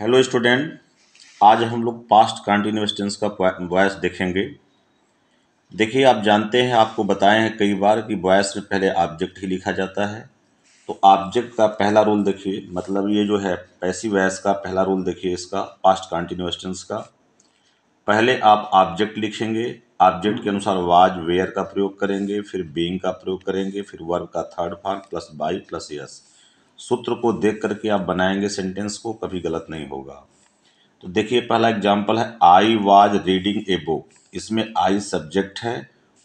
Hello student आज हम लोग पास्ट कंटिन्यूस टेंस का वॉयस देखेंगे देखिए आप जानते हैं आपको बताए हैं कई बार कि वॉयस में पहले ऑब्जेक्ट ही लिखा जाता है तो ऑब्जेक्ट का पहला रूल देखिए मतलब ये जो है पैसी वॉयस का पहला रूल देखिए इसका पास्ट कंटिन्यूस टेंस का पहले आप ऑब्जेक्ट लिखेंगे ऑब्जेक्ट के अनुसार वाज वेयर का प्रयोग करेंगे फिर बींग का प्रयोग करेंगे फिर वर्ग का third form plus by plus यस सूत्र को देख करके आप बनाएंगे सेंटेंस को कभी गलत नहीं होगा तो देखिए पहला एग्जाम्पल है I was reading a book इसमें आई सब्जेक्ट है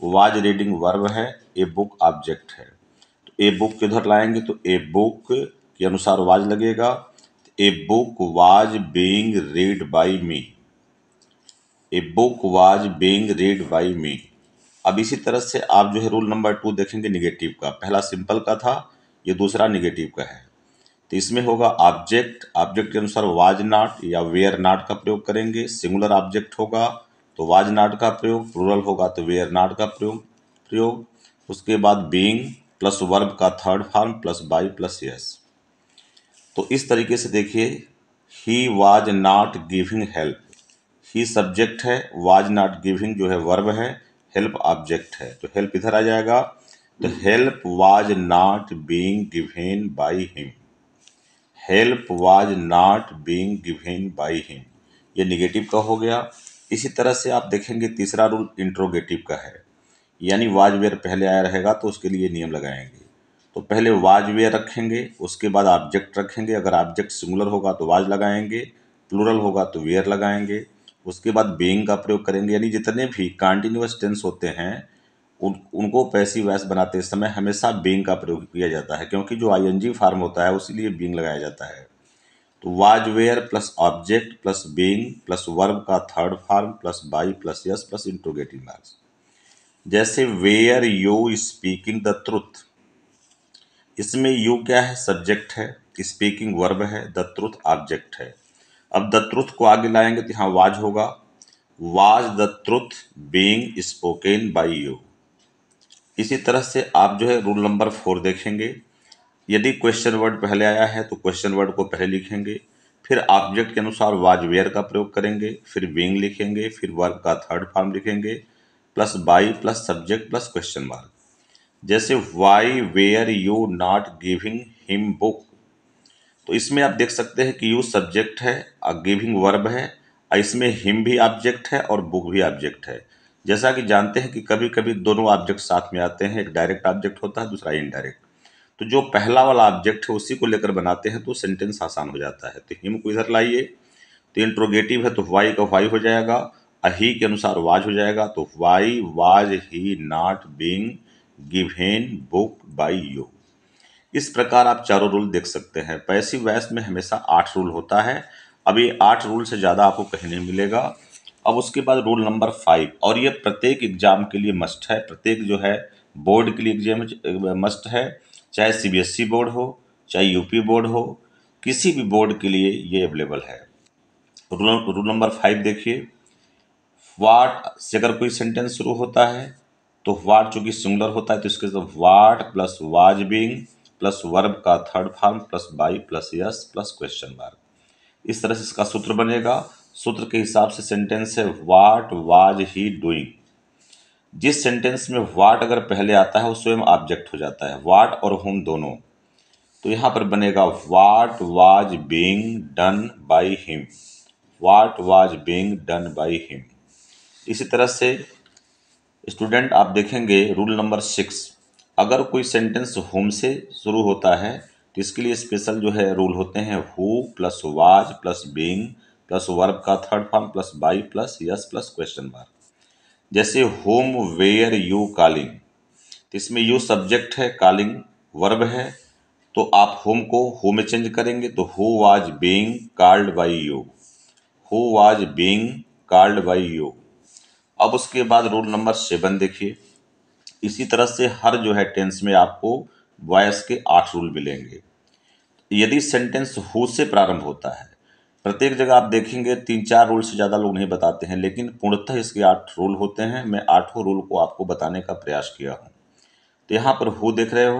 वाज रीडिंग वर्ब है ए बुक ऑब्जेक्ट है तो ए बुक किधर लाएंगे तो ए बुक के अनुसार वाज लगेगा a book was being read by me a book was being read by me अब इसी तरह से आप जो है रूल नंबर टू देखेंगे निगेटिव का पहला सिंपल का था ये दूसरा निगेटिव का है तो इसमें होगा ऑब्जेक्ट ऑब्जेक्ट के अनुसार वाज नाट या वेयर नाट का प्रयोग करेंगे सिंगुलर ऑब्जेक्ट होगा तो वाज नाट का प्रयोग प्लूरल होगा तो वेयर नाट का प्रयोग प्रयोग उसके बाद बींग प्लस वर्ब का third form plus by plus यस तो इस तरीके से देखिए ही was not giving help he subject है वाज नाट गिविंग जो है वर्ब है हेल्प ऑब्जेक्ट है तो हेल्प इधर आ जाएगा The help was not being given by him. Help was not being given by him ये निगेटिव का हो गया इसी तरह से आप देखेंगे तीसरा रूल इंट्रोगेटिव का है यानी वाजवेयर पहले आया रहेगा तो उसके लिए नियम लगाएंगे तो पहले वाजवेयर रखेंगे उसके बाद ऑब्जेक्ट रखेंगे अगर ऑब्जेक्ट सिंगुलर होगा तो वाज लगाएंगे प्लूरल होगा तो वेयर लगाएंगे उसके बाद बींग का प्रयोग करेंगे यानी जितने भी कॉन्टिन्यूस टेंस होते हैं उन उनको वैस बनाते समय हमेशा बींग का प्रयोग किया जाता है क्योंकि जो आई एन जी फॉर्म होता है लिए बींग लगाया जाता है तो was were plus object plus being plus verb का third form plus by plus yes plus interrogative marks जैसे were you speaking the truth इसमें यू क्या है सब्जेक्ट है स्पीकिंग वर्ब है द ट्रुथ ऑब्जेक्ट है अब द ट्रुथ को आगे लाएंगे तो यहाँ वाज होगा was the truth being spoken by you इसी तरह से आप जो है रूल नंबर फोर देखेंगे यदि क्वेश्चन वर्ड पहले आया है तो क्वेश्चन वर्ड को पहले लिखेंगे फिर ऑब्जेक्ट के अनुसार वाज वेयर का प्रयोग करेंगे फिर विंग लिखेंगे फिर वर्ग का थर्ड फॉर्म लिखेंगे plus by plus subject plus question mark जैसे why were you not giving him book तो इसमें आप देख सकते हैं कि यू सब्जेक्ट है गिविंग वर्ब है इसमें हिम भी ऑब्जेक्ट है और बुक भी ऑब्जेक्ट है जैसा कि जानते हैं कि कभी कभी दोनों ऑब्जेक्ट साथ में आते हैं एक डायरेक्ट ऑब्जेक्ट होता है दूसरा इनडायरेक्ट तो जो पहला वाला ऑब्जेक्ट है उसी को लेकर बनाते हैं तो सेंटेंस आसान हो जाता है तो हिम को इधर लाइए तो इंट्रोगेटिव है तो वाई का वाई हो जाएगा अही के अनुसार वाज हो जाएगा तो why was he not being given book by you इस प्रकार आप चारों रूल देख सकते हैं पैसिव वैस में हमेशा आठ रूल होता है अभी आठ रूल से ज़्यादा आपको कहीं नहीं मिलेगा अब उसके बाद रूल नंबर फाइव और ये प्रत्येक एग्ज़ाम के लिए मस्ट है प्रत्येक जो है बोर्ड के लिए एग्जाम मस्ट है चाहे सीबीएसई बोर्ड e हो चाहे यूपी बोर्ड हो किसी भी बोर्ड के लिए ये अवेलेबल है रूल रूल नंबर फाइव देखिए वाट से अगर कोई सेंटेंस शुरू होता है तो वाट चूंकि सिंगुलर होता है तो इसके साथ what plus was being plus verb का third form plus by plus yes plus question mark इस तरह से इसका सूत्र बनेगा सूत्र के हिसाब से सेंटेंस है वाट वाज ही डूइंग जिस सेंटेंस में वाट अगर पहले आता है वो स्वयं ऑब्जेक्ट हो जाता है वाट और होम दोनों तो यहाँ पर बनेगा what was being done by him what was being done by him इसी तरह से स्टूडेंट आप देखेंगे रूल नंबर सिक्स अगर कोई सेंटेंस होम से शुरू होता है तो इसके लिए स्पेशल जो है रूल होते हैं who plus was plus being plus verb का third form plus by plus yes plus question mark जैसे होम वेयर यू कॉलिंग तो इसमें यू सब्जेक्ट है कॉलिंग वर्ब है तो आप होम को हो में चेंज करेंगे तो who was being called by you who was being called by you अब उसके बाद रूल नंबर सेवन देखिए इसी तरह से हर जो है टेंस में आपको वॉयस के आठ रूल मिलेंगे यदि सेंटेंस हु से प्रारंभ होता है प्रत्येक जगह आप देखेंगे तीन चार रूल से ज़्यादा लोग नहीं बताते हैं लेकिन पूर्णतः इसके आठ रूल होते हैं मैं आठों रूल को आपको बताने का प्रयास किया हूँ तो यहाँ पर हो देख रहे हो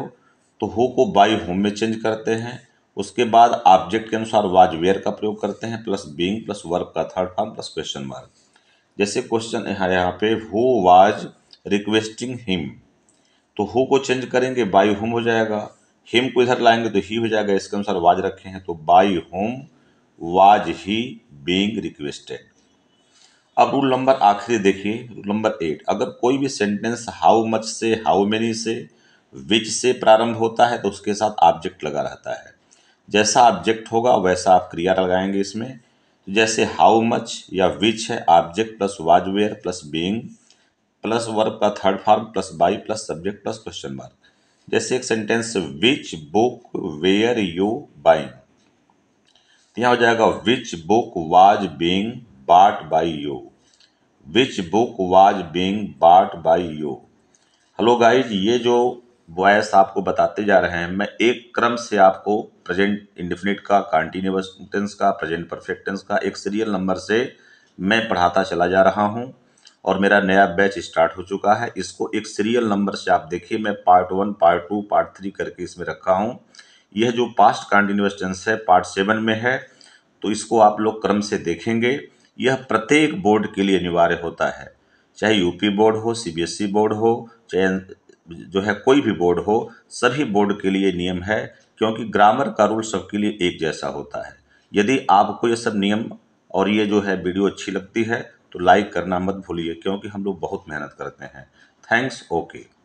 तो हो को बाई होम में चेंज करते हैं उसके बाद ऑब्जेक्ट के अनुसार वाज वेयर का प्रयोग करते हैं प्लस बींग प्लस वर्क का third form plus question mark जैसे क्वेश्चन यहाँ यहाँ पे हो वाज रिक्वेस्टिंग हिम तो हो को चेंज करेंगे बाई होम हो जाएगा हिम को इधर लाएंगे तो ही हो जाएगा इसके अनुसार वाज रखे हैं तो by whom was he being requested अब रूल नंबर आखिरी देखिए रूल नंबर एट अगर कोई भी सेंटेंस हाउ मच से हाउ मैनी से विच से प्रारंभ होता है तो उसके साथ ऑब्जेक्ट लगा रहता है जैसा ऑब्जेक्ट होगा वैसा आप क्रिया लगाएंगे इसमें तो जैसे हाउ मच या विच है object plus was were plus being plus verb का third form plus by plus subject plus question mark जैसे एक sentence which book were you buying यहाँ हो जाएगा which book was being bought by you which book was being bought by you hello guys ये जो voice आपको बताते जा रहे हैं मैं एक क्रम से आपको प्रेजेंट इंडिफिनिट का कॉन्टीन्यूस टेंस का प्रेजेंट परफेक्ट टेंस का एक सीरियल नंबर से मैं पढ़ाता चला जा रहा हूँ और मेरा नया बैच स्टार्ट हो चुका है इसको एक सीरियल नंबर से आप देखिए मैं part one part two part three करके इसमें रखा हूँ यह जो पास्ट कॉन्टिन्यूस टेंस है पार्ट सेवन में है तो इसको आप लोग क्रम से देखेंगे यह प्रत्येक बोर्ड के लिए अनिवार्य होता है चाहे यूपी बोर्ड हो सीबीएसई बोर्ड e हो चाहे जो है कोई भी बोर्ड हो सभी बोर्ड के लिए नियम है क्योंकि ग्रामर का रूल सबके लिए एक जैसा होता है यदि आपको ये सब नियम और ये जो है वीडियो अच्छी लगती है तो लाइक करना मत भूलिए क्योंकि हम लोग बहुत मेहनत करते हैं थैंक्स ओके